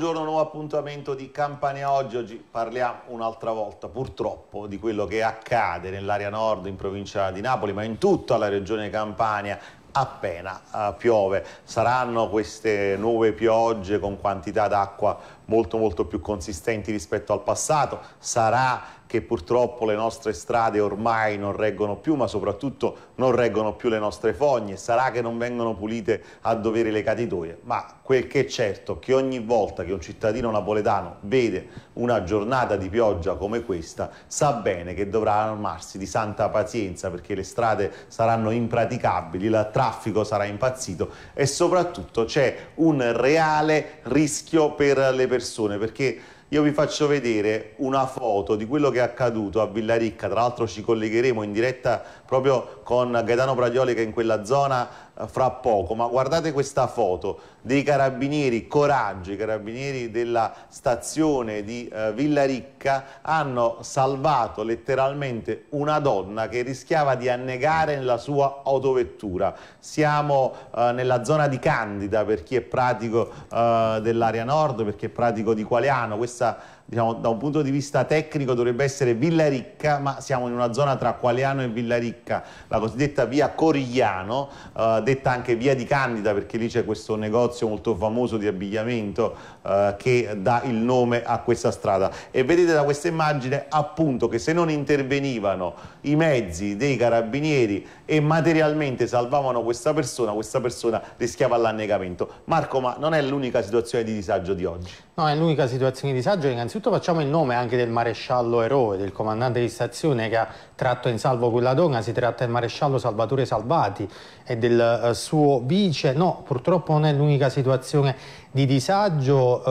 buongiorno, nuovo appuntamento di Campania Oggi. Oggi parliamo un'altra volta, purtroppo, di quello che accade nell'area nord, in provincia di Napoli, ma in tutta la regione Campania appena uh, piove. Saranno queste nuove piogge con quantità d'acqua molto molto più consistenti rispetto al passato, sarà che purtroppo le nostre strade ormai non reggono più, ma soprattutto non reggono più le nostre fogne, sarà che non vengono pulite a dovere le caditoie, ma quel che è certo è che ogni volta che un cittadino napoletano vede una giornata di pioggia come questa, sa bene che dovrà armarsi di santa pazienza perché le strade saranno impraticabili, il traffico sarà impazzito e soprattutto c'è un reale rischio per le persone persone perché io vi faccio vedere una foto di quello che è accaduto a Villaricca, tra l'altro ci collegheremo in diretta proprio con Gaetano Praglioli che è in quella zona eh, fra poco, ma guardate questa foto dei carabinieri Coraggio, i carabinieri della stazione di eh, Villaricca hanno salvato letteralmente una donna che rischiava di annegare nella sua autovettura. Siamo eh, nella zona di Candida per chi è pratico eh, dell'area nord, per chi è pratico di Qualiano, Questi essa diciamo, da un punto di vista tecnico dovrebbe essere Villaricca, ma siamo in una zona tra Qualiano e Villaricca, la cosiddetta via Corigliano, eh, detta anche via di Candida, perché lì c'è questo negozio molto famoso di abbigliamento eh, che dà il nome a questa strada. E vedete da questa immagine appunto che se non intervenivano i mezzi dei carabinieri e materialmente salvavano questa persona, questa persona rischiava l'annegamento. Marco, ma non è l'unica situazione di disagio di oggi? No, è l'unica situazione di disagio, innanzitutto innanzitutto facciamo il nome anche del maresciallo eroe, del comandante di stazione che ha tratto in salvo quella donna, si tratta del maresciallo Salvatore Salvati e del eh, suo vice. No, purtroppo non è l'unica situazione di disagio.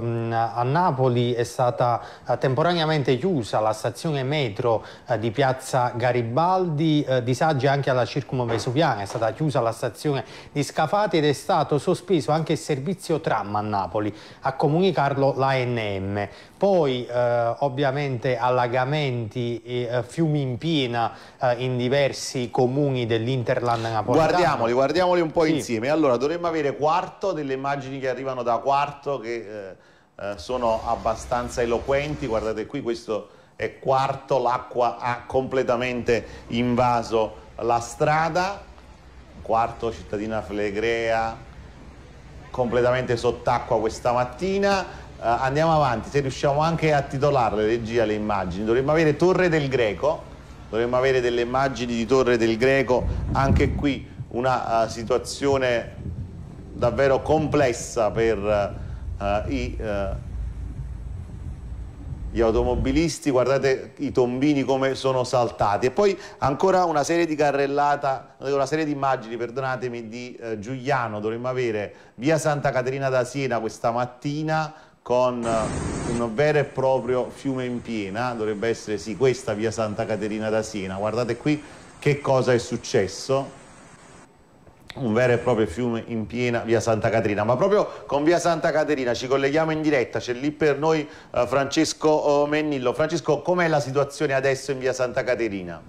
Ehm, a Napoli è stata eh, temporaneamente chiusa la stazione metro eh, di Piazza Garibaldi, disagi anche alla Circum è stata chiusa la stazione di Scafati ed è stato sospeso anche il servizio tram a Napoli, a comunicarlo l'ANM. Poi ovviamente allagamenti e fiumi piena eh, in diversi comuni dell'Interland napoletano. Guardiamoli, guardiamoli un po' sì. insieme. Allora, dovremmo avere quarto delle immagini che arrivano da quarto che eh, eh sono abbastanza eloquenti. Guardate qui, questo è quarto, l'acqua ha completamente invaso la strada. Quarto, cittadina Flegrea, completamente sott'acqua questa mattina. Uh, andiamo avanti, se riusciamo anche a titolarle, regia, le immagini. Dovremmo avere Torre del Greco, dovremmo avere delle immagini di Torre del Greco, anche qui una uh, situazione davvero complessa per uh, i, uh, gli automobilisti, guardate i tombini come sono saltati e poi ancora una serie di carrellata, una serie di immagini, perdonatemi, di Giuliano, dovremmo avere via Santa Caterina da Siena questa mattina, con eh, un vero e proprio fiume in piena, dovrebbe essere sì questa via Santa Caterina da Siena, guardate qui che cosa è successo, un vero e proprio fiume in piena via Santa Caterina, ma proprio con via Santa Caterina ci colleghiamo in diretta, c'è lì per noi eh, Francesco eh, Mennillo. Francesco, com'è la situazione adesso in via Santa Caterina?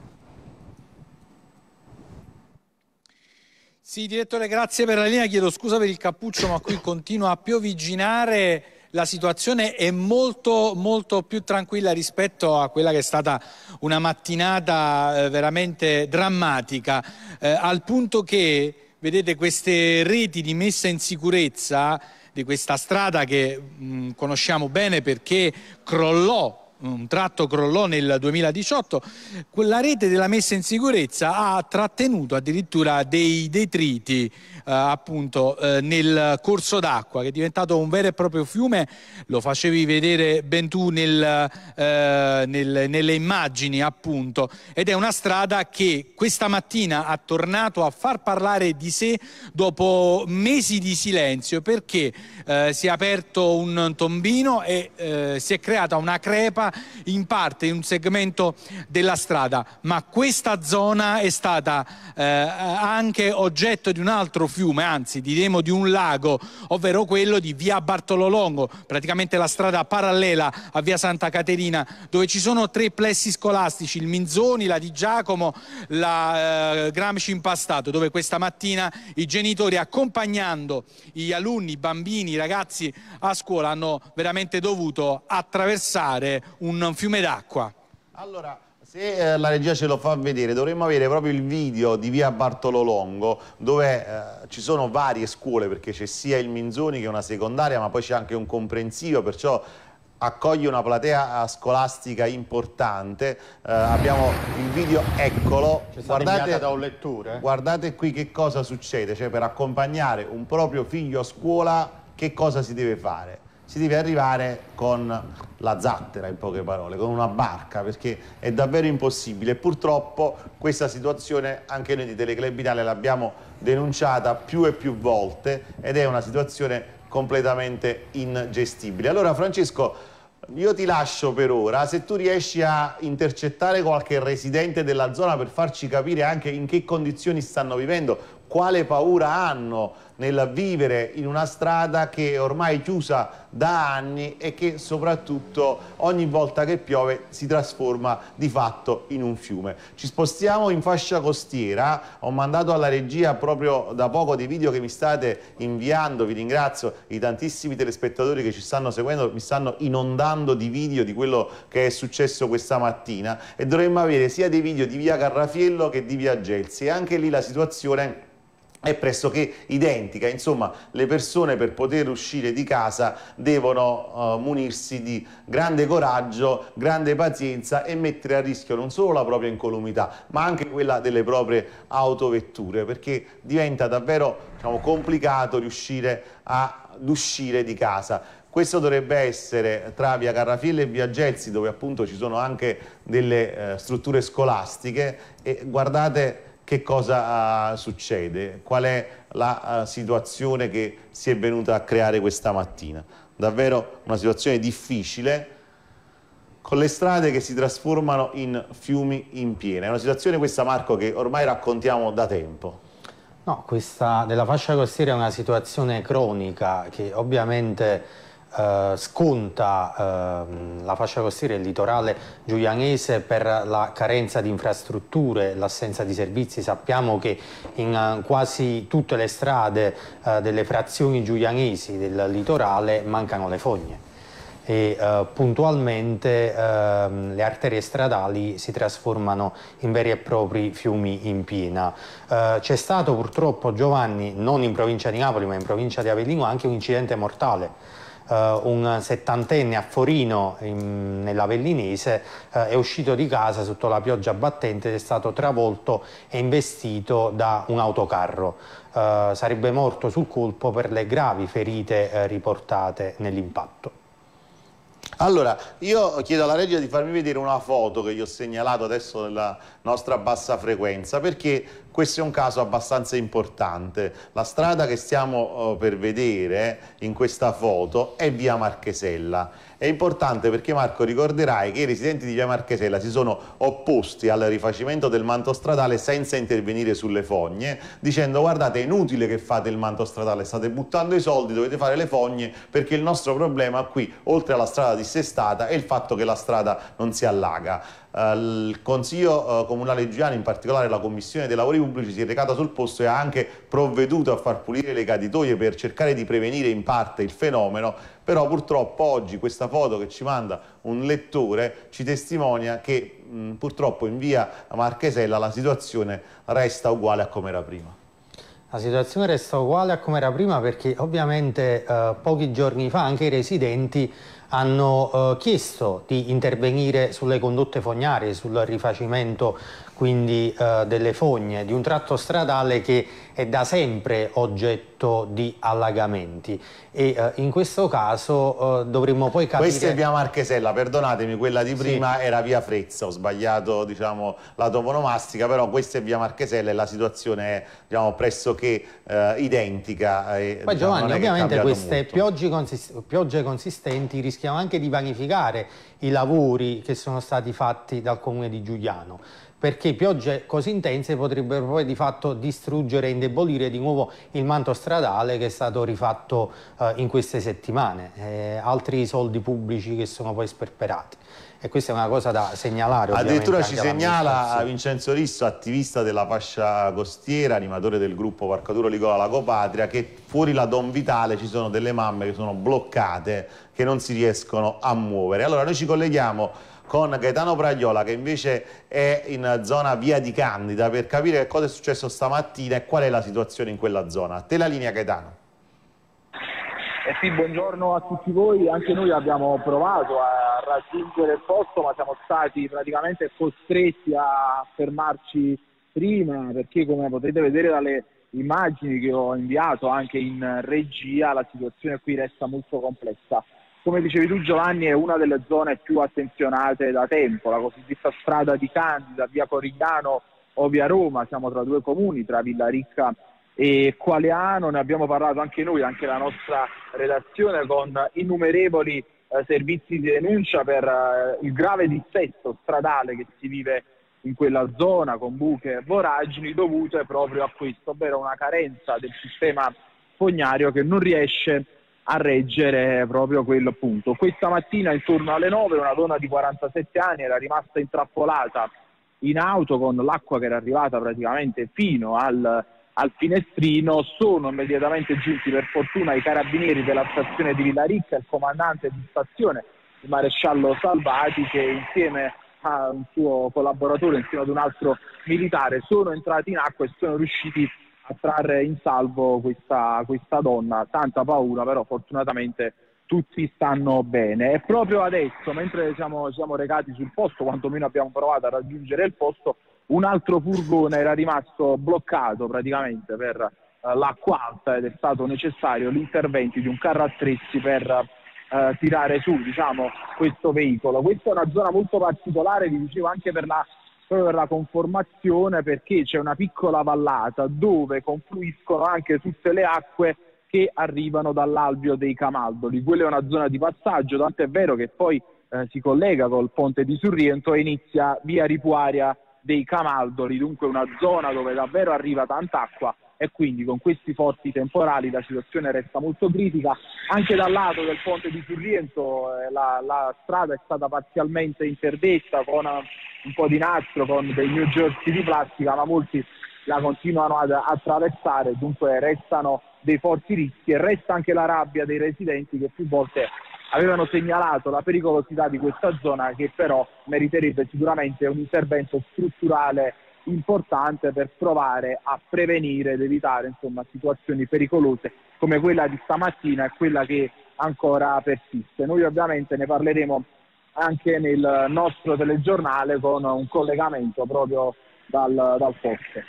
Sì, direttore, grazie per la linea, chiedo scusa per il cappuccio, ma qui continua a piovigginare la situazione è molto, molto più tranquilla rispetto a quella che è stata una mattinata eh, veramente drammatica, eh, al punto che, vedete, queste reti di messa in sicurezza di questa strada che mh, mm, conosciamo bene perché crollò un tratto crollò nel 2018, quella rete della messa in sicurezza ha trattenuto addirittura dei detriti eh, appunto eh, nel corso d'acqua che è diventato un vero e proprio fiume, lo facevi vedere ben tu nel, eh, nel, nelle immagini appunto ed è una strada che questa mattina ha tornato a far parlare di sé dopo mesi di silenzio perché eh, si è aperto un tombino e eh, si è creata una crepa in parte, in un segmento della strada, ma questa zona è stata eh, anche oggetto di un altro fiume, anzi diremo di un lago, ovvero quello di via Bartolo praticamente la strada parallela a via Santa Caterina, dove ci sono tre plessi scolastici, il Minzoni, la Di Giacomo, la eh, Gramsci Impastato, dove questa mattina i genitori accompagnando gli alunni, i bambini, i ragazzi a scuola hanno veramente dovuto attraversare un fiume d'acqua. Allora, se eh, la regia ce lo fa vedere, dovremmo avere proprio il video di via Bartolo Longo, dove eh, ci sono varie scuole, perché c'è sia il Minzoni che una secondaria, ma poi c'è anche un comprensivo, perciò accoglie una platea eh, scolastica importante. Eh, abbiamo il video, eccolo. Guardate, da un lettore. guardate qui che cosa succede, cioè per accompagnare un proprio figlio a scuola che cosa si deve fare si deve arrivare con la zattera in poche parole, con una barca, perché è davvero impossibile. Purtroppo questa situazione anche noi di Teleclub Italia l'abbiamo denunciata più e più volte ed è una situazione completamente ingestibile. Allora Francesco, io ti lascio per ora, se tu riesci a intercettare qualche residente della zona per farci capire anche in che condizioni stanno vivendo, quale paura hanno nel vivere in una strada che è ormai chiusa da anni e che soprattutto ogni volta che piove si trasforma di fatto in un fiume. Ci spostiamo in fascia costiera, ho mandato alla regia proprio da poco dei video che mi state inviando, vi ringrazio i tantissimi telespettatori che ci stanno seguendo, mi stanno inondando di video di quello che è successo questa mattina e dovremmo avere sia dei video di via Carrafiello che di via Gelsi e anche lì la situazione è pressoché identica, insomma le persone per poter uscire di casa devono uh, munirsi di grande coraggio, grande pazienza e mettere a rischio non solo la propria incolumità ma anche quella delle proprie autovetture perché diventa davvero diciamo, complicato riuscire ad uscire di casa. Questo dovrebbe essere tra via Carrafielle e via Gelsi dove appunto ci sono anche delle eh, strutture scolastiche e guardate che cosa ah, succede, qual è la ah, situazione che si è venuta a creare questa mattina. Davvero una situazione difficile con le strade che si trasformano in fiumi in piena. È una situazione questa Marco che ormai raccontiamo da tempo. No, questa della fascia costiera è una situazione cronica che ovviamente eh, sconta eh, la fascia costiera e il litorale giulianese per la carenza di infrastrutture, l'assenza di servizi. Sappiamo che in eh, quasi tutte le strade eh, delle frazioni giulianesi del litorale mancano le fogne e eh, puntualmente eh, le arterie stradali si trasformano in veri e propri fiumi in piena. Eh, C'è stato purtroppo, Giovanni, non in provincia di Napoli ma in provincia di Avellino, anche un incidente mortale eh, un settantenne a Forino nella Vellinese eh, è uscito di casa sotto la pioggia battente ed è stato travolto e investito da un autocarro. Eh, sarebbe morto sul colpo per le gravi ferite eh, riportate nell'impatto. Allora, io chiedo alla regia di farmi vedere una foto che gli ho segnalato adesso della nostra bassa frequenza, perché questo è un caso abbastanza importante. La strada che stiamo oh, per vedere eh, in questa foto è via Marchesella. È importante perché Marco ricorderai che i residenti di via Marchesella si sono opposti al rifacimento del manto stradale senza intervenire sulle fogne, dicendo guardate è inutile che fate il manto stradale, state buttando i soldi, dovete fare le fogne perché il nostro problema qui, oltre alla strada di assestata e il fatto che la strada non si allaga. Eh, il Consiglio eh, Comunale Giuliano, in particolare la Commissione dei Lavori Pubblici, si è recata sul posto e ha anche provveduto a far pulire le caditoie per cercare di prevenire in parte il fenomeno, però purtroppo oggi questa foto che ci manda un lettore ci testimonia che mh, mm, purtroppo in via Marchesella la situazione resta uguale a come era prima. La situazione resta uguale a come era prima perché ovviamente eh, pochi giorni fa anche i residenti hanno eh, chiesto di intervenire sulle condotte fognarie, sul rifacimento quindi eh, delle fogne, di un tratto stradale che è da sempre oggetto di allagamenti e eh, in questo caso eh, dovremmo poi capire... Questa è via Marchesella, perdonatemi, quella di prima sì. era via Frezza, ho sbagliato diciamo, la toponomastica, però questa è via Marchesella e la situazione è diciamo, pressoché eh, identica. E, poi diciamo, Giovanni, ovviamente queste consist piogge consistenti rischiano anche di vanificare i lavori che sono stati fatti dal comune di Giuliano perché piogge così intense potrebbero poi di fatto distruggere e indebolire di nuovo il manto stradale che è stato rifatto eh, in queste settimane, eh, altri soldi pubblici che sono poi sperperati. E questa è una cosa da segnalare. Addirittura ci segnala Vincenzo Risso, attivista della fascia costiera, animatore del gruppo Varcatura Licola Lagopatria, che fuori la Don Vitale ci sono delle mamme che sono bloccate, che non si riescono a muovere. Allora noi ci colleghiamo con Gaetano Bragliola che invece è in zona via di Candida per capire che cosa è successo stamattina e qual è la situazione in quella zona. A te la linea Gaetano. Eh sì, buongiorno a tutti voi, anche noi abbiamo provato a raggiungere il posto ma siamo stati praticamente costretti a fermarci prima perché come potete vedere dalle immagini che ho inviato anche in regia la situazione qui resta molto complessa come dicevi tu Giovanni, è una delle zone più attenzionate da tempo, la cosiddetta strada di Candida, via Corigliano o via Roma, siamo tra due comuni, tra Villa Ricca e Qualeano, ne abbiamo parlato anche noi, anche la nostra redazione con innumerevoli eh, servizi di denuncia per eh, il grave dissesto stradale che si vive in quella zona con buche e voragini dovute proprio a questo, ovvero una carenza del sistema fognario che non riesce a a reggere proprio quello appunto. Questa mattina intorno alle 9 una donna di 47 anni era rimasta intrappolata in auto con l'acqua che era arrivata praticamente fino al, al finestrino, sono immediatamente giunti per fortuna i carabinieri della stazione di Villa Ricca, il comandante di stazione, il maresciallo Salvati che insieme a un suo collaboratore, insieme ad un altro militare, sono entrati in acqua e sono riusciti a trarre in salvo questa, questa donna. Tanta paura, però fortunatamente tutti stanno bene. E proprio adesso, mentre siamo, siamo recati sul posto, quantomeno abbiamo provato a raggiungere il posto, un altro furgone era rimasto bloccato praticamente per uh, l'acqua alta ed è stato necessario l'intervento di un carro attrezzi per uh, tirare su diciamo, questo veicolo. Questa è una zona molto particolare, vi dicevo, anche per la proprio per la conformazione perché c'è una piccola vallata dove confluiscono anche tutte le acque che arrivano dall'albio dei Camaldoli. Quella è una zona di passaggio, tanto è vero che poi eh, si collega col ponte di Surriento e inizia via Ripuaria dei Camaldoli, dunque una zona dove davvero arriva tanta acqua e quindi con questi forti temporali la situazione resta molto critica. Anche dal lato del ponte di Surriento eh, la, la, strada è stata parzialmente interdetta con un po' di nastro con dei New Jersey di plastica, ma molti la continuano ad attraversare, dunque restano dei forti rischi e resta anche la rabbia dei residenti che più volte avevano segnalato la pericolosità di questa zona che però meriterebbe sicuramente un intervento strutturale importante per provare a prevenire ed evitare insomma, situazioni pericolose come quella di stamattina e quella che ancora persiste. Noi ovviamente ne parleremo anche nel nostro telegiornale con un collegamento proprio dal, dal posto.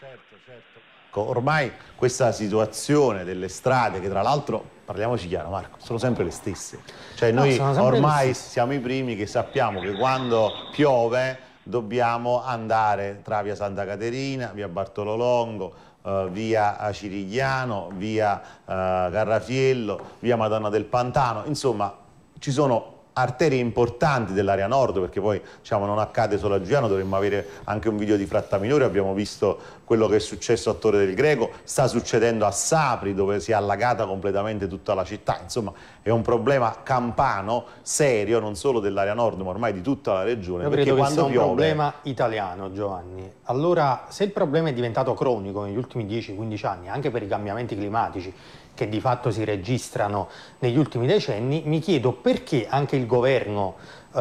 Certo, certo. Ormai questa situazione delle strade, che tra l'altro, parliamoci chiaro Marco, sono sempre le stesse. Cioè noi no, ormai siamo i primi che sappiamo che quando piove dobbiamo andare tra via Santa Caterina, via Bartolo Longo, Uh, via Cirigliano, via uh, Garrafiello, via Madonna del Pantano, insomma ci sono arterie importanti dell'area nord, perché poi diciamo, non accade solo a Giuliano, dovremmo avere anche un video di Frattaminore, abbiamo visto quello che è successo a Torre del Greco, sta succedendo a Sapri dove si è allagata completamente tutta la città, insomma è un problema campano serio non solo dell'area nord ma ormai di tutta la regione. Io perché quando piove... è un problema italiano Giovanni, allora se il problema è diventato cronico negli ultimi 10-15 anni anche per i cambiamenti climatici, che di fatto si registrano negli ultimi decenni, mi chiedo perché anche il governo, eh,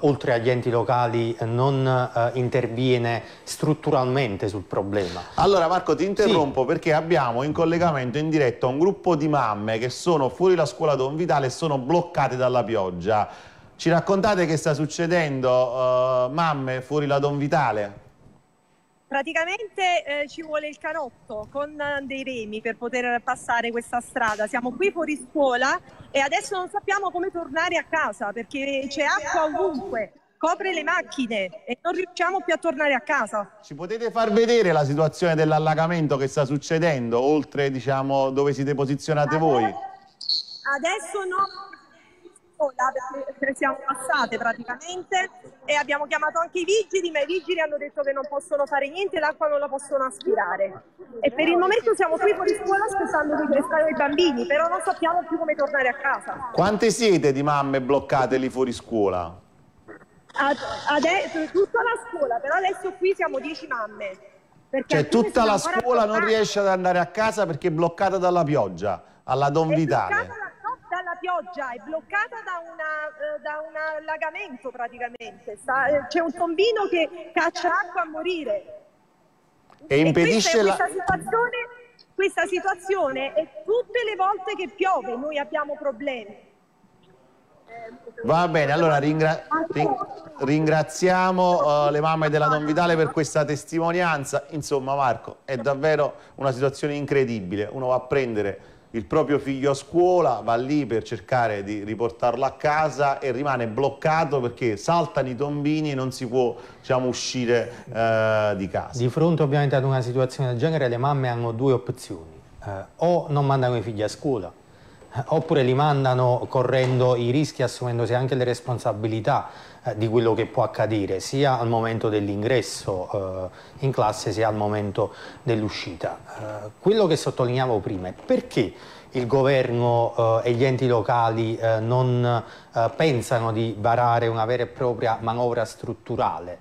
oltre agli enti locali, non eh, interviene strutturalmente sul problema. Allora Marco ti interrompo sì. perché abbiamo in collegamento in diretta un gruppo di mamme che sono fuori la scuola Don Vitale e sono bloccate dalla pioggia. Ci raccontate che sta succedendo, uh, mamme, fuori la Don Vitale? Praticamente eh, ci vuole il canotto con eh, dei remi per poter passare questa strada. Siamo qui fuori scuola e adesso non sappiamo come tornare a casa perché c'è acqua ovunque, copre le macchine e non riusciamo più a tornare a casa. Ci potete far vedere la situazione dell'allagamento che sta succedendo oltre diciamo, dove siete posizionate voi? Adesso no, sola perché siamo passate praticamente e abbiamo chiamato anche i vigili, ma i vigili hanno detto che non possono fare niente, l'acqua non la possono aspirare. E per il momento siamo qui fuori scuola aspettando di prestare i bambini, però non sappiamo più come tornare a casa. Quante siete di mamme bloccate lì fuori scuola? Ad, adesso tutta la scuola, però adesso qui siamo dieci mamme. Cioè tutta la scuola non riesce ad andare a casa perché è bloccata dalla pioggia, alla Don Vitale pioggia, è bloccata da, una, eh, da un allagamento praticamente, Sta, eh, c'è un tombino che caccia acqua a morire. E impedisce e questa, la... Questa situazione, questa situazione è tutte le volte che piove, noi abbiamo problemi. Va bene, allora ringra ring ringraziamo uh, le mamme della Don Vitale per questa testimonianza. Insomma Marco, è davvero una situazione incredibile. Uno va a prendere il proprio figlio a scuola, va lì per cercare di riportarlo a casa e rimane bloccato perché saltano i tombini e non si può diciamo, uscire eh, di casa. Di fronte ovviamente ad una situazione del genere le mamme hanno due opzioni, eh, o non mandano i figli a scuola eh, oppure li mandano correndo i rischi assumendosi anche le responsabilità eh, di quello che può accadere sia al momento dell'ingresso eh, in classe sia al momento dell'uscita. Eh, quello che sottolineavo prima è perché il governo eh, e gli enti locali non pensano di varare una vera e propria manovra strutturale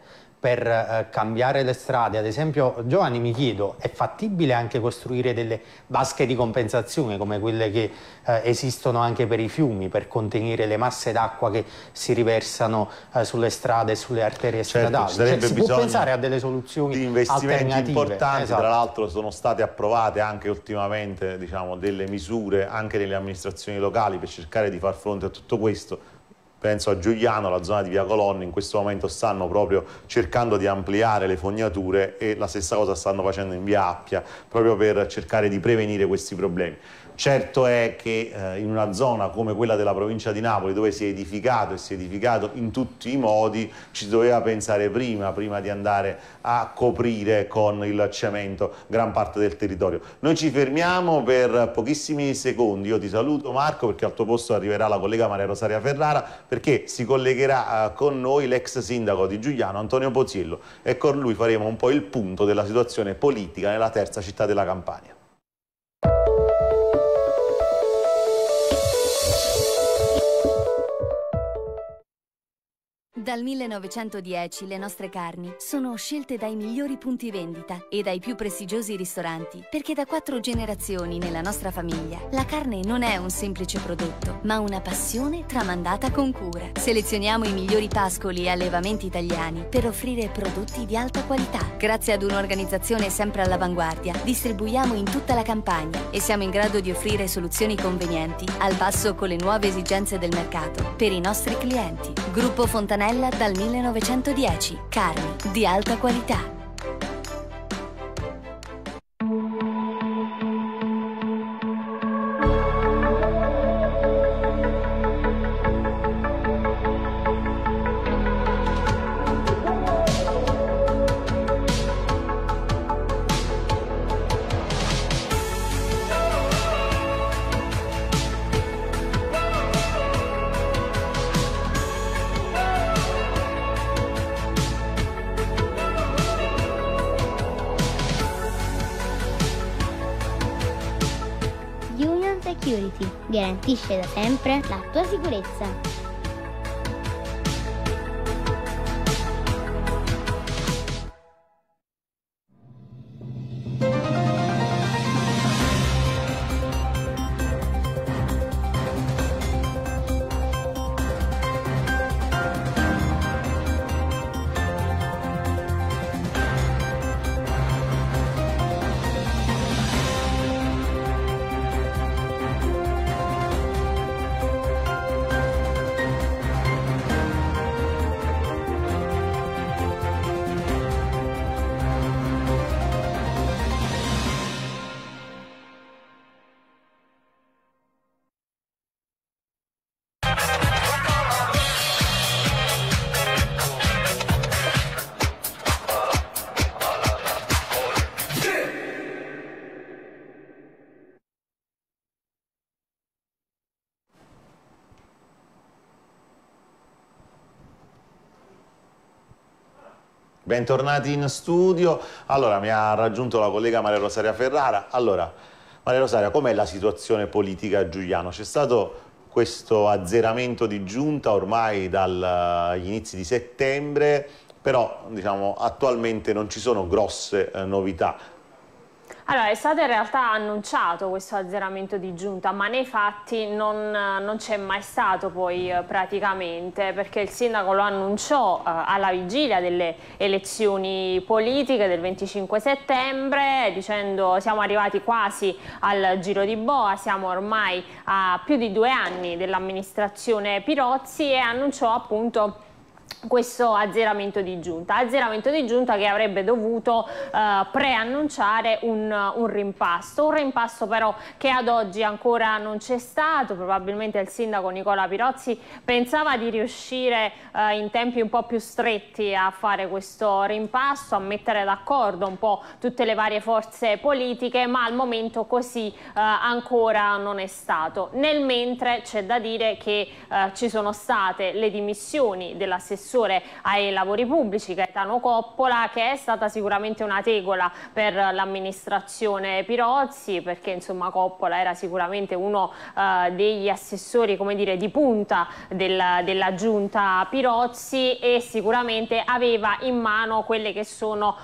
per eh, cambiare le strade. Ad esempio, Giovanni, mi chiedo, è fattibile anche costruire delle vasche di compensazione come quelle che eh, esistono anche per i fiumi, per contenere le masse d'acqua che si riversano eh, sulle strade e sulle arterie certo, stradali? Cioè, si può pensare a delle soluzioni di investimenti importanti, esatto. tra l'altro sono state approvate anche ultimamente diciamo, delle misure anche nelle amministrazioni locali per cercare di far fronte a tutto questo penso a Giuliano, la zona di Via Colonna, in questo momento stanno proprio cercando di ampliare le fognature e la stessa cosa stanno facendo in Via Appia, proprio per cercare di prevenire questi problemi. Certo è che eh, in una zona come quella della provincia di Napoli, dove si è edificato e si è edificato in tutti i modi, ci doveva pensare prima, prima di andare a coprire con il cemento gran parte del territorio. Noi ci fermiamo per pochissimi secondi. Io ti saluto Marco perché al tuo posto arriverà la collega Maria Rosaria Ferrara perché si collegherà eh, con noi l'ex sindaco di Giuliano Antonio Pozziello e con lui faremo un po' il punto della situazione politica nella terza città della Campania. Dal 1910 le nostre carni sono scelte dai migliori punti vendita e dai più prestigiosi ristoranti, perché da quattro generazioni nella nostra famiglia la carne non è un semplice prodotto, ma una passione tramandata con cura. Selezioniamo i migliori pascoli e allevamenti italiani per offrire prodotti di alta qualità. Grazie ad un'organizzazione sempre all'avanguardia, distribuiamo in tutta la campagna e siamo in grado di offrire soluzioni convenienti al passo con le nuove esigenze del mercato per i nostri clienti. Gruppo Fontanella Antonella dal 1910. Carni di alta qualità. garantisce da sempre la tua sicurezza. Bentornati in studio. Allora, mi ha raggiunto la collega Maria Rosaria Ferrara. Allora, Maria Rosaria, com'è la situazione politica a Giuliano? C'è stato questo azzeramento di giunta ormai dagli eh, inizi di settembre, però diciamo, attualmente non ci sono grosse eh, novità. Allora, è stato in realtà annunciato questo azzeramento di giunta, ma nei fatti non, non c'è mai stato poi eh, praticamente, perché il sindaco lo annunciò eh, alla vigilia delle elezioni politiche del 25 settembre, dicendo siamo arrivati quasi al giro di boa, siamo ormai a più di due anni dell'amministrazione Pirozzi e annunciò appunto questo azzeramento di giunta, azzeramento di giunta che avrebbe dovuto eh, preannunciare un, un, rimpasto, un rimpasto però che ad oggi ancora non c'è stato, probabilmente il sindaco Nicola Pirozzi pensava di riuscire eh, in tempi un po' più stretti a fare questo rimpasto, a mettere d'accordo un po' tutte le varie forze politiche, ma al momento così eh, ancora non è stato. Nel mentre c'è da dire che eh, ci sono state le dimissioni dell'assessore assessore ai lavori pubblici Gaetano Coppola che è stata sicuramente una tegola per l'amministrazione Pirozzi perché insomma Coppola era sicuramente uno eh, degli assessori come dire, di punta del, della giunta Pirozzi e sicuramente aveva in mano quelle che sono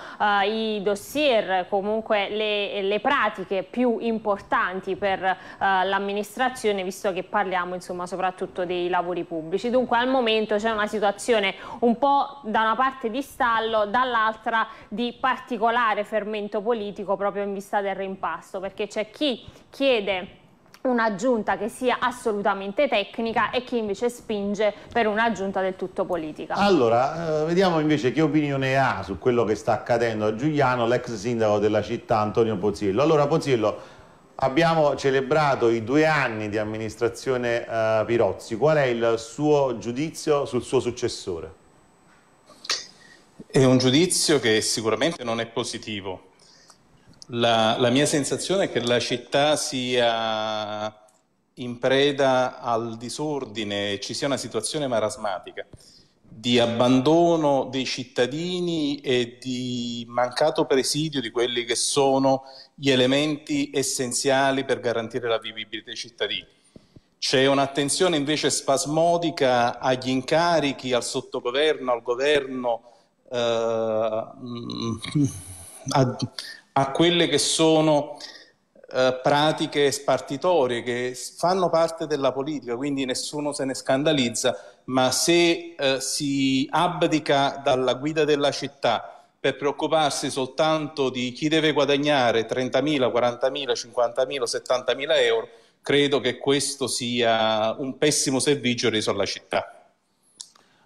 eh, i dossier comunque le, le, pratiche più importanti per eh, l'amministrazione visto che parliamo insomma soprattutto dei lavori pubblici dunque al momento c'è una situazione un po' da una parte di stallo, dall'altra di particolare fermento politico proprio in vista del rimpasto, perché c'è chi chiede un'aggiunta che sia assolutamente tecnica e chi invece spinge per un'aggiunta del tutto politica. Allora, eh, vediamo invece che opinione ha su quello che sta accadendo a Giuliano l'ex sindaco della città Antonio Pozzillo. Allora Pozzillo Abbiamo celebrato i due anni di amministrazione eh, Pirozzi, qual è il suo giudizio sul suo successore? È un giudizio che sicuramente non è positivo. La, la mia sensazione è che la città sia in preda al disordine, ci sia una situazione marasmatica di abbandono dei cittadini e di mancato presidio di quelli che sono gli elementi essenziali per garantire la vivibilità dei cittadini. C'è un'attenzione invece spasmodica agli incarichi, al sottogoverno, al governo, eh, mm, a, a, quelle che sono eh, pratiche spartitorie che fanno parte della politica, quindi nessuno se ne scandalizza, ma se eh, si abdica dalla guida della città per preoccuparsi soltanto di chi deve guadagnare 30.000, 40.000, 50.000, 70.000 euro, credo che questo sia un pessimo servizio reso alla città.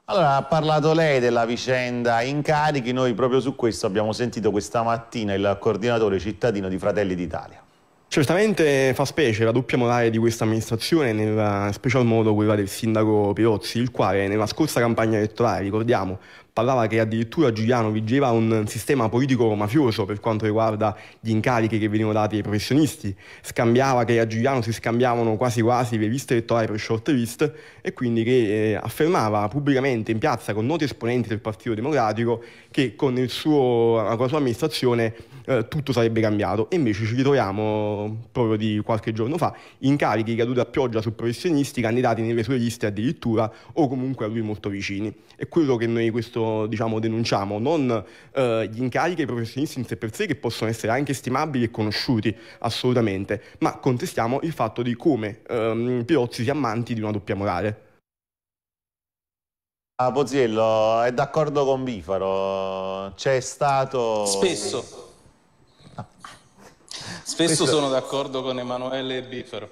Allora, ha parlato lei della vicenda incarichi, noi proprio su questo abbiamo sentito questa mattina il coordinatore cittadino di Fratelli d'Italia. Certamente fa specie la doppia morale di questa amministrazione, in special modo quella del sindaco Pirozzi, il quale nella scorsa campagna elettorale, ricordiamo, parlava che addirittura Giuliano vigeva un sistema politico mafioso per quanto riguarda gli incarichi che venivano dati ai professionisti, scambiava che a Giuliano si scambiavano quasi quasi le liste elettorali per shortlist e quindi che eh, affermava pubblicamente in piazza con noti esponenti del Partito Democratico che con, suo, con la sua amministrazione eh, tutto sarebbe cambiato e invece ci ritroviamo proprio di qualche giorno fa incarichi caduti a pioggia su professionisti candidati nelle sue liste addirittura o comunque a lui molto vicini. È quello che noi questo diciamo, denunciamo, non eh, gli incarichi ai professionisti in sé per sé che possono essere anche stimabili e conosciuti assolutamente, ma contestiamo il fatto di come ehm, Pirozzi sia ammanti di una doppia morale. Ah, Poziello è d'accordo con Bifaro, c'è stato... Spesso. Spesso sono d'accordo con Emanuele e Bifaro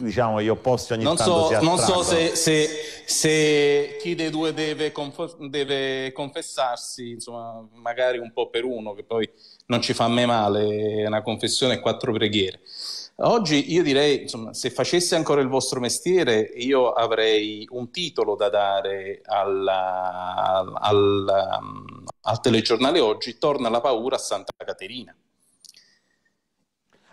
diciamo gli opposti ogni non tanto so, Non so se, se, se, chi dei due deve, conf- deve, confessarsi, insomma, magari un po' per uno, che poi non ci fa mai male, una confessione e quattro preghiere. Oggi io direi, insomma, se facesse ancora il vostro mestiere, io avrei un titolo da dare alla, alla, al telegiornale oggi, Torna la paura a Santa Caterina.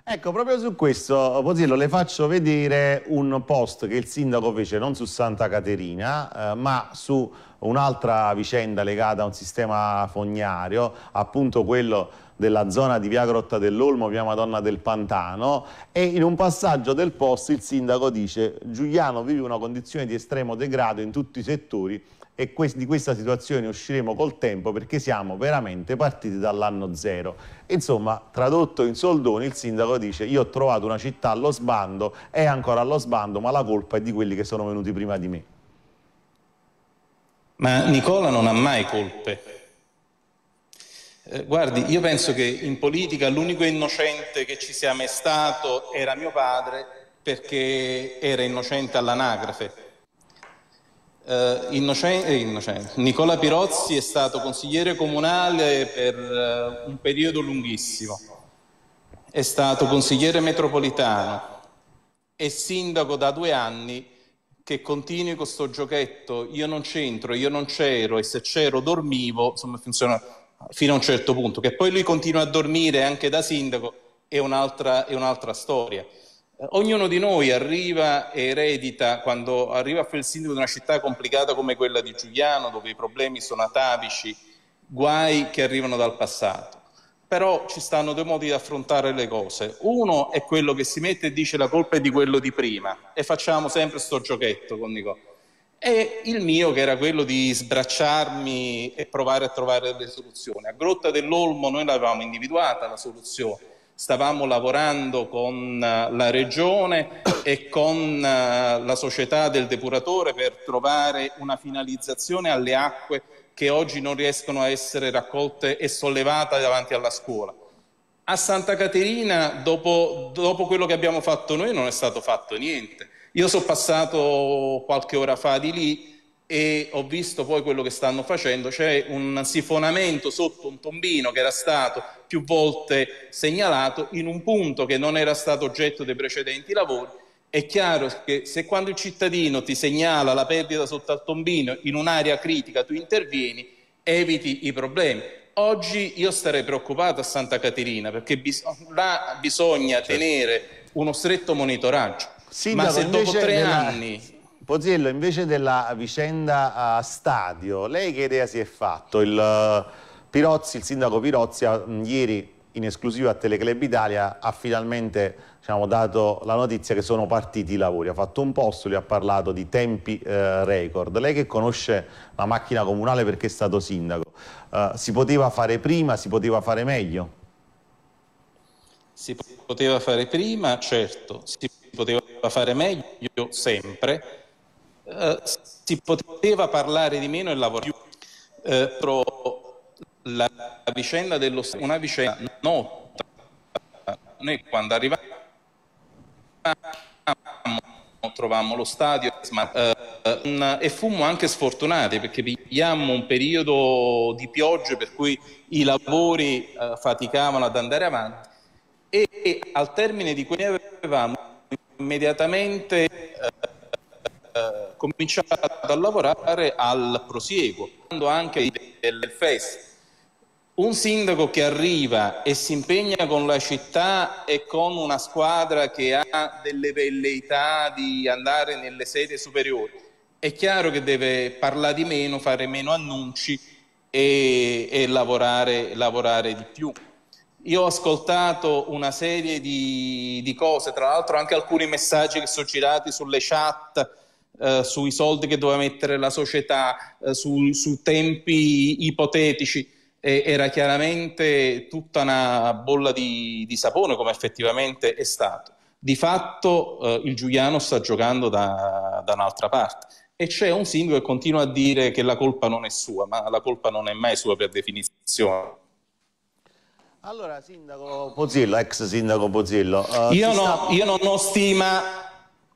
Ecco, proprio su questo, Pozzillo, le faccio vedere un post che il sindaco fece non su Santa Caterina, eh, ma su un'altra vicenda legata a un sistema fognario, appunto quello della zona di Via Grotta dell'Olmo, Via Madonna del Pantano, e in un passaggio del post il sindaco dice «Giuliano vive una condizione di estremo degrado in tutti i settori e di questa situazione usciremo col tempo perché siamo veramente partiti dall'anno zero. Insomma, tradotto in soldoni, il sindaco dice io ho trovato una città allo sbando, è ancora allo sbando, ma la colpa è di quelli che sono venuti prima di me. Ma Nicola non ha mai colpe. Eh, guardi, io penso che in politica l'unico innocente che ci sia mai stato era mio padre perché era innocente all'anagrafe eh, innocen- eh, Nicola Pirozzi è stato consigliere comunale per eh, un periodo lunghissimo, è stato consigliere metropolitano e sindaco da due anni che continui con questo giochetto, io non c'entro, io non c'ero e se c'ero dormivo, insomma funziona fino a un certo punto, che poi lui continua a dormire anche da sindaco è un'altra, è un'altra storia. Ognuno di noi arriva e eredita, quando arriva a fare il sindaco di una città complicata come quella di Giuliano, dove i problemi sono atavici, guai che arrivano dal passato. Però ci stanno due modi di affrontare le cose. Uno è quello che si mette e dice la colpa è di quello di prima e facciamo sempre sto giochetto con Nicola. E il mio che era quello di sbracciarmi e provare a trovare delle soluzioni. A Grotta dell'Olmo noi l'avevamo individuata la soluzione stavamo lavorando con eh, la Regione e con eh, la società del depuratore per trovare una finalizzazione alle acque che oggi non riescono a essere raccolte e sollevate davanti alla scuola. A Santa Caterina, dopo, dopo quello che abbiamo fatto noi, non è stato fatto niente. Io sono passato qualche ora fa di lì e ho visto poi quello che stanno facendo, c'è un sifonamento sotto un tombino che era stato più volte segnalato in un punto che non era stato oggetto dei precedenti lavori. È chiaro che se quando il cittadino ti segnala la perdita sotto al tombino in un'area critica tu intervieni, eviti i problemi. Oggi io starei preoccupato a Santa Caterina perché bis- là bisogna certo. tenere uno stretto monitoraggio. Sindaco, Ma se dopo tre nella... anni Poziello, invece della vicenda a stadio, lei che idea si è fatto? Il, eh, Pirozzi, il sindaco Pirozzi mm, ieri in esclusiva a Teleclub Italia ha finalmente diciamo, dato la notizia che sono partiti i lavori, ha fatto un posto, lì ha parlato di tempi eh, record. Lei che conosce la macchina comunale perché è stato sindaco, eh, si poteva fare prima, si poteva fare meglio? Si poteva fare prima, certo, si poteva fare meglio sempre, eh, si poteva parlare di meno e lavorare più. Eh, però la, la vicenda dello Stato, una vicenda nota, noi quando arrivavamo trovavamo lo stadio ma, eh, e fummo anche sfortunati perché pigliammo un periodo di piogge per cui i lavori eh, faticavano ad andare avanti e, e al termine di cui ne avevamo immediatamente eh, eh, cominciato a lavorare al prosieguo, parlando anche del FES. Un sindaco che arriva e si impegna con la città e con una squadra che ha delle velleità di andare nelle sedi superiori, è chiaro che deve parlare di meno, fare meno annunci e, e lavorare, lavorare di più. Io ho ascoltato una serie di, di cose, tra l'altro anche alcuni messaggi che sono girati sulle chat eh, sui soldi che doveva mettere la società, eh, su, su, tempi ipotetici, eh, era chiaramente tutta una bolla di, di, sapone come effettivamente è stato. Di fatto eh, il Giuliano sta giocando da, da un'altra parte e c'è un sindaco che continua a dire che la colpa non è sua, ma la colpa non è mai sua per definizione. Allora, sindaco Pozzillo, ex sindaco Pozzillo. Uh, eh, io, no, sta... io, non ho stima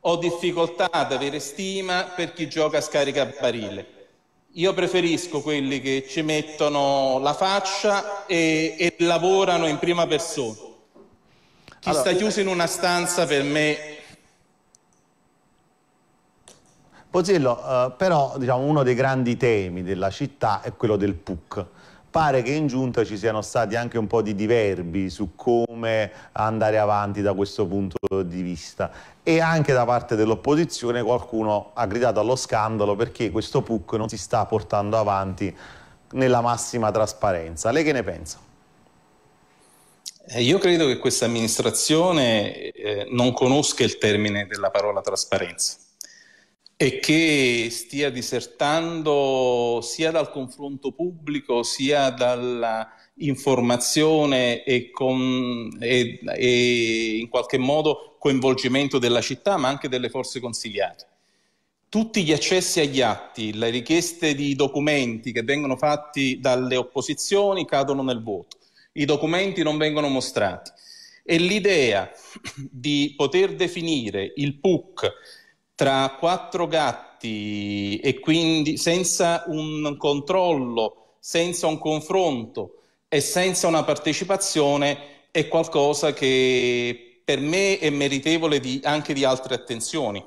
ho difficoltà ad avere stima per chi gioca a scarica barile. Io preferisco quelli che ci mettono la faccia e, e lavorano in prima persona. Chi allora, sta chiuso in una stanza per me... Pozzillo, eh, però diciamo, uno dei grandi temi della città è quello del PUC pare che in giunta ci siano stati anche un po' di diverbi su come andare avanti da questo punto di vista e anche da parte dell'opposizione qualcuno ha gridato allo scandalo perché questo PUC non si sta portando avanti nella massima trasparenza. Lei che ne pensa? Eh, io credo che questa amministrazione eh, non conosca il termine della parola trasparenza e che stia disertando sia dal confronto pubblico sia dalla informazione e, con, e, e, in qualche modo coinvolgimento della città ma anche delle forze consigliate. Tutti gli accessi agli atti, le richieste di documenti che vengono fatti dalle opposizioni cadono nel vuoto, i documenti non vengono mostrati e l'idea di poter definire il PUC tra quattro gatti e quindi senza un controllo, senza un confronto e senza una partecipazione è qualcosa che per me è meritevole di, anche di altre attenzioni.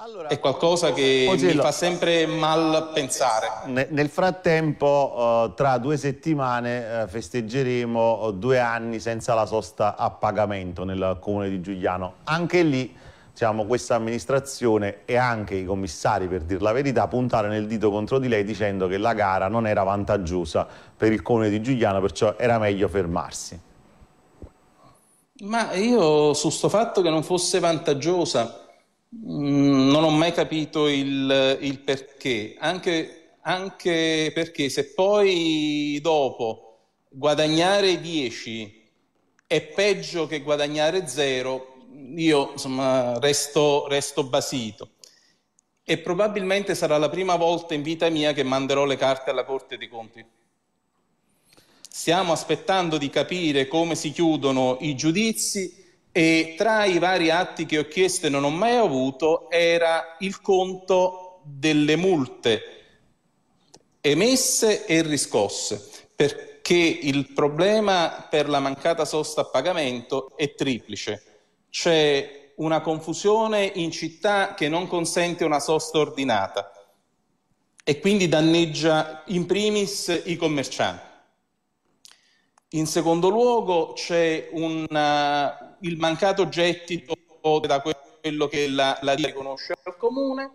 Allora, è qualcosa che Pogello, mi fa sempre mal pensare. Nel frattempo, eh, tra due settimane eh, festeggeremo due anni senza la sosta a pagamento nel comune di Giuliano. Anche lì diciamo, questa amministrazione e anche i commissari, per dir la verità, puntarono il dito contro di lei dicendo che la gara non era vantaggiosa per il comune di Giuliano, perciò era meglio fermarsi. Ma io su sto fatto che non fosse vantaggiosa mm, non ho mai capito il, il perché, anche, anche perché se poi dopo guadagnare 10 è peggio che guadagnare 0, io insomma, resto, resto basito e probabilmente sarà la prima volta in vita mia che manderò le carte alla Corte dei Conti. Stiamo aspettando di capire come si chiudono i giudizi e tra i vari atti che ho chiesto e non ho mai avuto era il conto delle multe emesse e riscosse, perché il problema per la mancata sosta a pagamento è triplice c'è una confusione in città che non consente una sosta ordinata e quindi danneggia in primis i commercianti. In secondo luogo c'è un, uh, il mancato gettito da quello che la, la DIA riconosce al comune,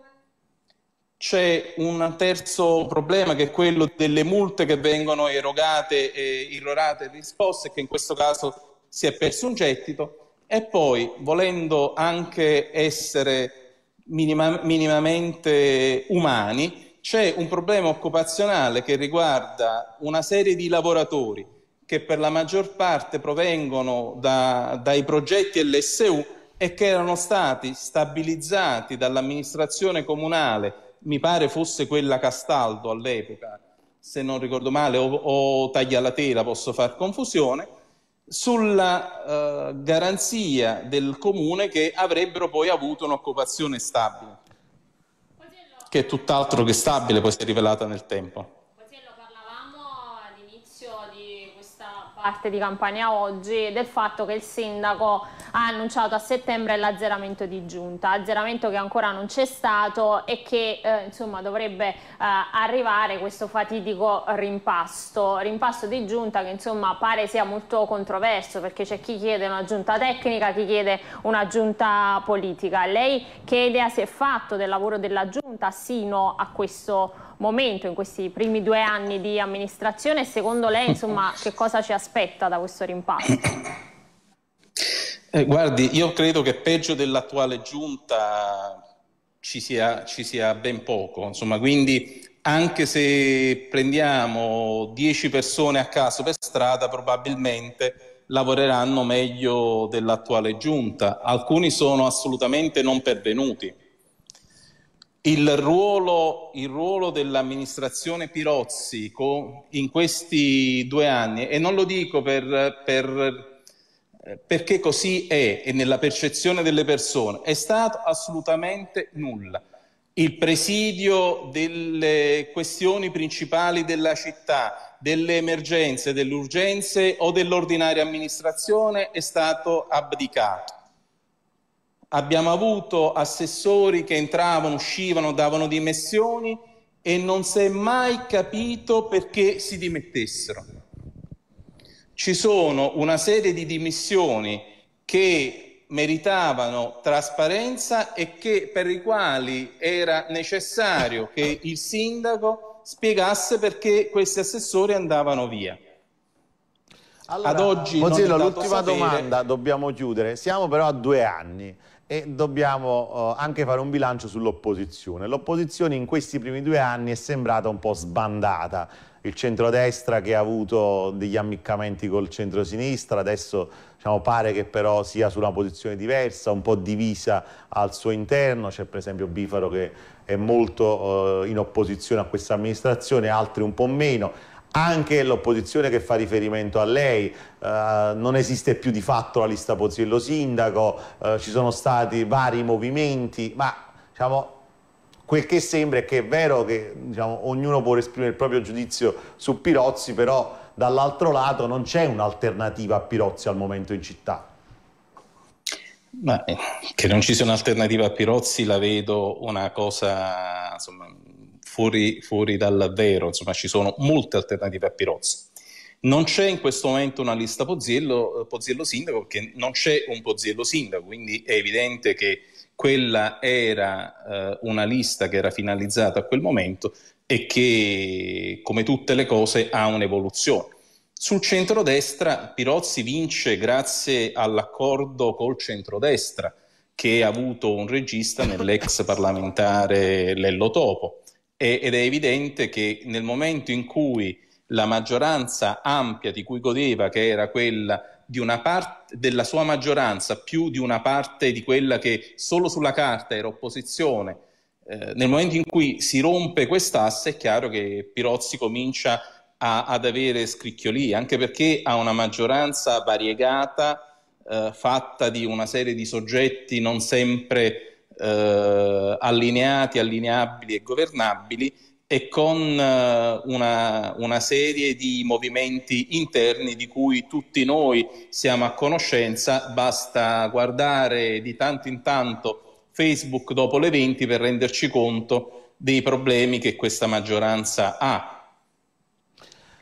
c'è un terzo problema che è quello delle multe che vengono erogate, e irrorate e risposte e che in questo caso si è perso un gettito e poi, volendo anche essere minima, minimamente umani, c'è un problema occupazionale che riguarda una serie di lavoratori che per la maggior parte provengono da, dai progetti LSU e che erano stati stabilizzati dall'amministrazione comunale, mi pare fosse quella Castaldo all'epoca, se non ricordo male, o, o Tela, posso far confusione, sulla eh, garanzia del comune che avrebbero poi avuto un'occupazione stabile, che è tutt'altro che stabile, poi si è rivelata nel tempo. Di parte di campagna oggi del fatto che il sindaco ha annunciato a settembre l'azzeramento di giunta, azzeramento che ancora non c'è stato e che eh, insomma, dovrebbe eh, arrivare questo fatidico rimpasto, rimpasto di giunta che insomma, pare sia molto controverso perché c'è chi chiede una giunta tecnica, chi chiede una giunta politica. Lei che idea si è fatto del lavoro della giunta sino a questo momento, in questi primi due anni di amministrazione e secondo lei insomma, che cosa ci aspetta da questo rimpasto? Eh, guardi, io credo che peggio dell'attuale giunta ci sia, ci sia ben poco, insomma, quindi anche se prendiamo 10 persone a caso per strada, probabilmente lavoreranno meglio dell'attuale giunta. Alcuni sono assolutamente non pervenuti. Il ruolo, il ruolo dell'amministrazione Pirozzi in questi due anni, e non lo dico per, per perché così è e nella percezione delle persone, è stato assolutamente nulla. Il presidio delle questioni principali della città, delle emergenze, delle urgenze o dell'ordinaria amministrazione è stato abdicato. Abbiamo avuto assessori che entravano, uscivano, davano dimissioni e non si è mai capito perché si dimettessero ci sono una serie di dimissioni che meritavano trasparenza e che, per i quali era necessario che il sindaco spiegasse perché questi assessori andavano via. Allora, Ad oggi Mozzillo, l'ultima sapere... domanda, dobbiamo chiudere. Siamo però a due anni e dobbiamo uh, anche fare un bilancio sull'opposizione. L'opposizione in questi primi due anni è sembrata un po' sbandata il centrodestra che ha avuto degli ammiccamenti col centrosinistra, adesso diciamo, pare che però sia su una posizione diversa, un po' divisa al suo interno, c'è per esempio Bifaro che è molto eh, in opposizione a questa amministrazione, altri un po' meno, anche l'opposizione che fa riferimento a lei, eh, non esiste più di fatto la lista Pozziello Sindaco, eh, ci sono stati vari movimenti, ma diciamo, Quel che sembra è che è vero che diciamo, ognuno può esprimere il proprio giudizio su Pirozzi, però dall'altro lato non c'è un'alternativa a Pirozzi al momento in città. Ma, eh, che non ci sia un'alternativa a Pirozzi la vedo una cosa insomma, fuori, fuori, dal vero, insomma ci sono molte alternative a Pirozzi. Non c'è in questo momento una lista Poziello, eh, Pozziello sindaco perché non c'è un Pozziello sindaco, quindi è evidente che quella era eh, una lista che era finalizzata a quel momento e che, come tutte le cose, ha un'evoluzione. Sul centrodestra Pirozzi vince grazie all'accordo col centrodestra che ha avuto un regista nell'ex parlamentare Lello Topo e, ed è evidente che nel momento in cui la maggioranza ampia di cui godeva, che era quella di una parte della sua maggioranza più di una parte di quella che solo sulla carta era opposizione, eh, nel momento in cui si rompe quest'asse è chiaro che Pirozzi comincia a, ad avere scricchiolì, anche perché ha una maggioranza variegata, eh, fatta di una serie di soggetti non sempre eh, allineati, allineabili e governabili, e con eh, una, una, serie di movimenti interni di cui tutti noi siamo a conoscenza, basta guardare di tanto in tanto Facebook dopo le 20 per renderci conto dei problemi che questa maggioranza ha,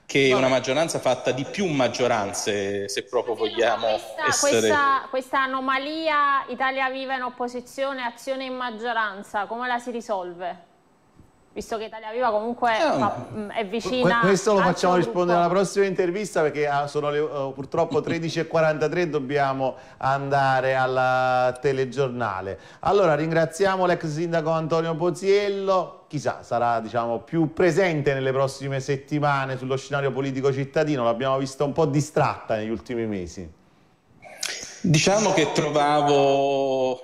che è una maggioranza fatta di più maggioranze, se proprio vogliamo questa, essere... Questa, questa anomalia Italia Viva in opposizione, azione in maggioranza, come la si risolve? visto che Italia Viva comunque eh, fa, mm, è vicina. Questo lo facciamo rispondere alla prossima intervista perché ah, sono le, uh, purtroppo 13.43 dobbiamo andare al telegiornale. Allora ringraziamo l'ex sindaco Antonio Poziello, chissà sarà diciamo, più presente nelle prossime settimane sullo scenario politico cittadino, l'abbiamo vista un po' distratta negli ultimi mesi. Diciamo che trovavo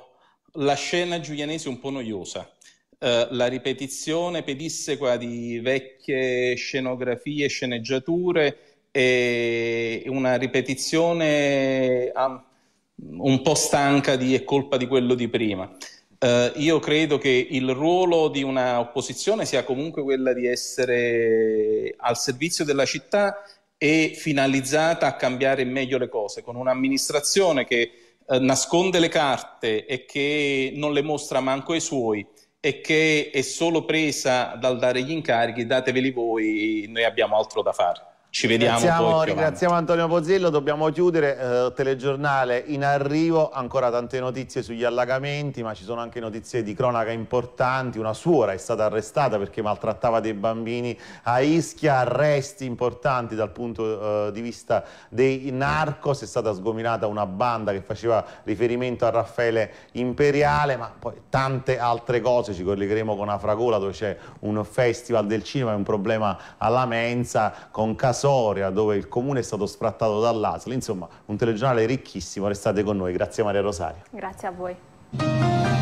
la scena giulianese un po' noiosa eh, la ripetizione pedissequa di vecchie scenografie, sceneggiature e una ripetizione ah, un po' stanca di è colpa di quello di prima. Eh, io credo che il ruolo di una opposizione sia comunque quella di essere al servizio della città e finalizzata a cambiare meglio le cose, con un'amministrazione che eh, nasconde le carte e che non le mostra manco ai suoi, e che è solo presa dal dare gli incarichi, dateveli voi, noi abbiamo altro da fare. Ci vediamo ringraziamo, poi, ringraziamo Antonio Pozzello, dobbiamo chiudere eh, telegiornale in arrivo, ancora tante notizie sugli allagamenti, ma ci sono anche notizie di cronaca importanti, una suora è stata arrestata perché maltrattava dei bambini a Ischia, arresti importanti dal punto eh, di vista dei narcos, è stata sgominata una banda che faceva riferimento a Raffaele Imperiale, ma poi tante altre cose, ci collegheremo con Afragola dove c'è un festival del cinema, un problema alla mensa con Casò Soria dove il comune è stato sfrattato dall'ASL. Insomma, un telegiornale ricchissimo. Restate con noi. Grazie Maria Rosaria. Grazie a voi.